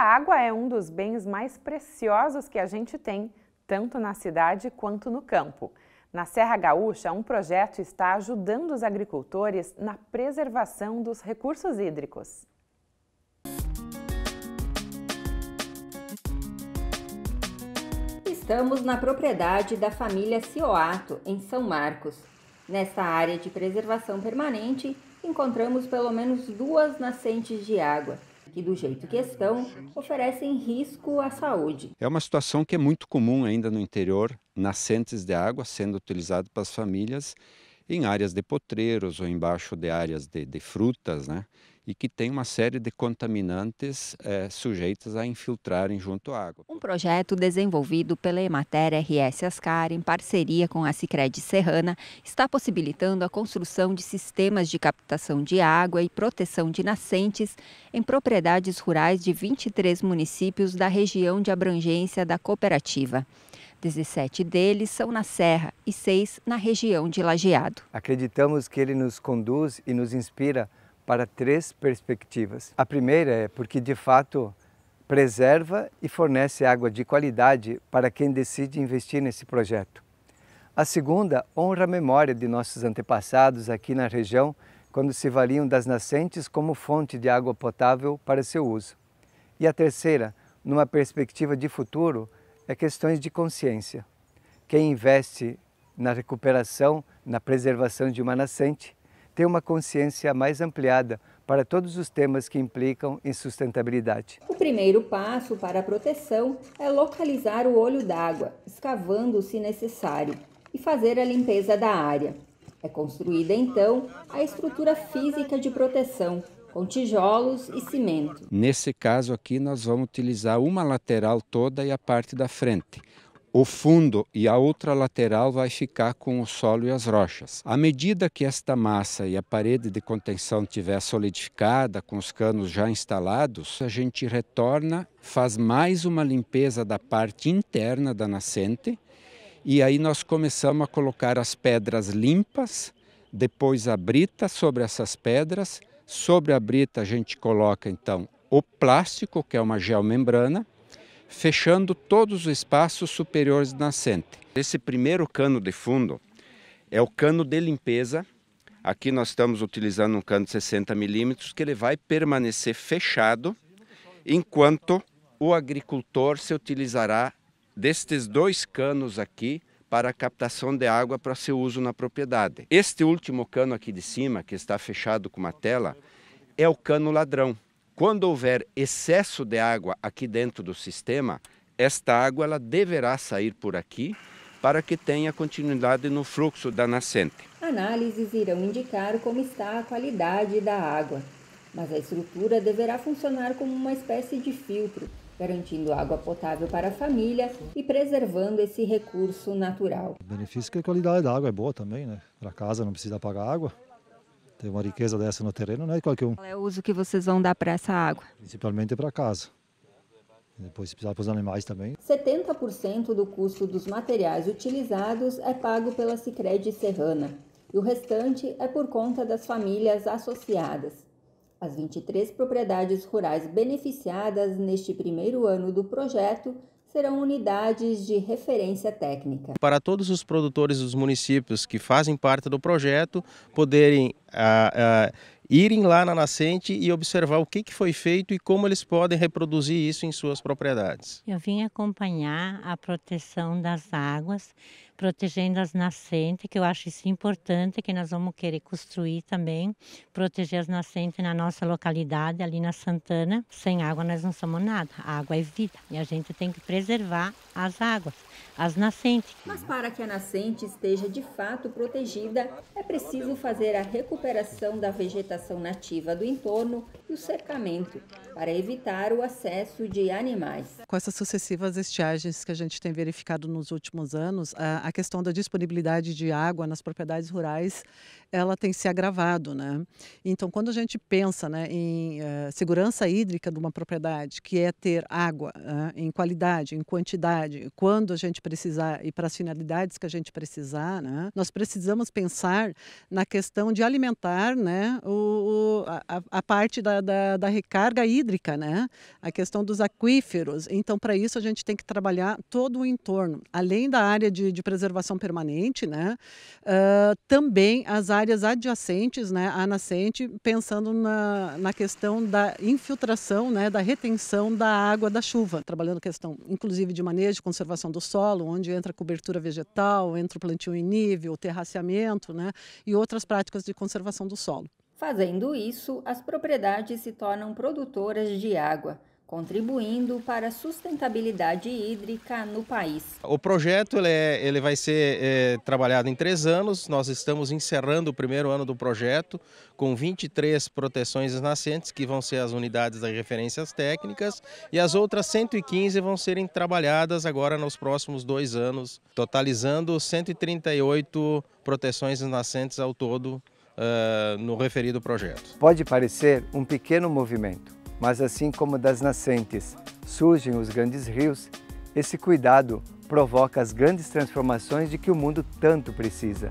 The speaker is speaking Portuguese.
água é um dos bens mais preciosos que a gente tem, tanto na cidade quanto no campo. Na Serra Gaúcha, um projeto está ajudando os agricultores na preservação dos recursos hídricos. Estamos na propriedade da família Cioato, em São Marcos. Nesta área de preservação permanente, encontramos pelo menos duas nascentes de água – que, do jeito que estão, oferecem risco à saúde. É uma situação que é muito comum ainda no interior, nascentes de água sendo utilizado pelas famílias em áreas de potreiros ou embaixo de áreas de, de frutas, né? e que tem uma série de contaminantes é, sujeitas a infiltrarem junto à água. Um projeto desenvolvido pela Emater RS Ascar em parceria com a Cicred Serrana está possibilitando a construção de sistemas de captação de água e proteção de nascentes em propriedades rurais de 23 municípios da região de abrangência da cooperativa. 17 deles são na Serra e 6 na região de Lajeado. Acreditamos que ele nos conduz e nos inspira para três perspectivas. A primeira é porque, de fato, preserva e fornece água de qualidade para quem decide investir nesse projeto. A segunda honra a memória de nossos antepassados aqui na região quando se valiam das nascentes como fonte de água potável para seu uso. E a terceira, numa perspectiva de futuro, é questões de consciência. Quem investe na recuperação, na preservação de uma nascente, ter uma consciência mais ampliada para todos os temas que implicam em sustentabilidade. O primeiro passo para a proteção é localizar o olho d'água, escavando se necessário, e fazer a limpeza da área. É construída então a estrutura física de proteção, com tijolos e cimento. Nesse caso aqui, nós vamos utilizar uma lateral toda e a parte da frente o fundo e a outra lateral vai ficar com o solo e as rochas. À medida que esta massa e a parede de contenção tiver solidificada, com os canos já instalados, a gente retorna, faz mais uma limpeza da parte interna da nascente e aí nós começamos a colocar as pedras limpas, depois a brita sobre essas pedras. Sobre a brita a gente coloca então o plástico, que é uma geomembrana, fechando todos os espaços superiores da nascente. Esse primeiro cano de fundo é o cano de limpeza. Aqui nós estamos utilizando um cano de 60 milímetros que ele vai permanecer fechado enquanto o agricultor se utilizará destes dois canos aqui para a captação de água para seu uso na propriedade. Este último cano aqui de cima, que está fechado com uma tela, é o cano ladrão. Quando houver excesso de água aqui dentro do sistema, esta água ela deverá sair por aqui para que tenha continuidade no fluxo da nascente. Análises irão indicar como está a qualidade da água, mas a estrutura deverá funcionar como uma espécie de filtro, garantindo água potável para a família e preservando esse recurso natural. O benefício é que a qualidade da água é boa também, né? Para casa não precisa pagar água. Ter uma riqueza dessa no terreno não é qualquer um. Qual é o uso que vocês vão dar para essa água? Principalmente para casa. Depois, se precisar para os animais também. 70% do custo dos materiais utilizados é pago pela Sicredi Serrana e o restante é por conta das famílias associadas. As 23 propriedades rurais beneficiadas neste primeiro ano do projeto serão unidades de referência técnica. Para todos os produtores dos municípios que fazem parte do projeto poderem ah, ah, irem lá na nascente e observar o que, que foi feito e como eles podem reproduzir isso em suas propriedades. Eu vim acompanhar a proteção das águas protegendo as nascentes, que eu acho isso importante, que nós vamos querer construir também, proteger as nascentes na nossa localidade, ali na Santana. Sem água nós não somos nada, a água é vida e a gente tem que preservar as águas, as nascentes. Mas para que a nascente esteja de fato protegida, é preciso fazer a recuperação da vegetação nativa do entorno e o cercamento, para evitar o acesso de animais. Com essas sucessivas estiagens que a gente tem verificado nos últimos anos, a a questão da disponibilidade de água nas propriedades rurais, ela tem se agravado, né? Então, quando a gente pensa né, em uh, segurança hídrica de uma propriedade, que é ter água uh, em qualidade, em quantidade, quando a gente precisar e para as finalidades que a gente precisar, né? Nós precisamos pensar na questão de alimentar, né? O, o a, a, parte da, da, da recarga hídrica, né? A questão dos aquíferos. Então, para isso a gente tem que trabalhar todo o entorno, além da área de, de preservação preservação permanente, né? Uh, também as áreas adjacentes né, à nascente, pensando na, na questão da infiltração, né, da retenção da água da chuva, trabalhando a questão, inclusive, de manejo, conservação do solo, onde entra cobertura vegetal, entra o plantio em nível, o terraceamento né, e outras práticas de conservação do solo. Fazendo isso, as propriedades se tornam produtoras de água contribuindo para a sustentabilidade hídrica no país. O projeto ele, é, ele vai ser é, trabalhado em três anos. Nós estamos encerrando o primeiro ano do projeto com 23 proteções nascentes, que vão ser as unidades das referências técnicas, e as outras 115 vão serem trabalhadas agora nos próximos dois anos, totalizando 138 proteções nascentes ao todo uh, no referido projeto. Pode parecer um pequeno movimento, mas assim como das nascentes surgem os grandes rios, esse cuidado provoca as grandes transformações de que o mundo tanto precisa.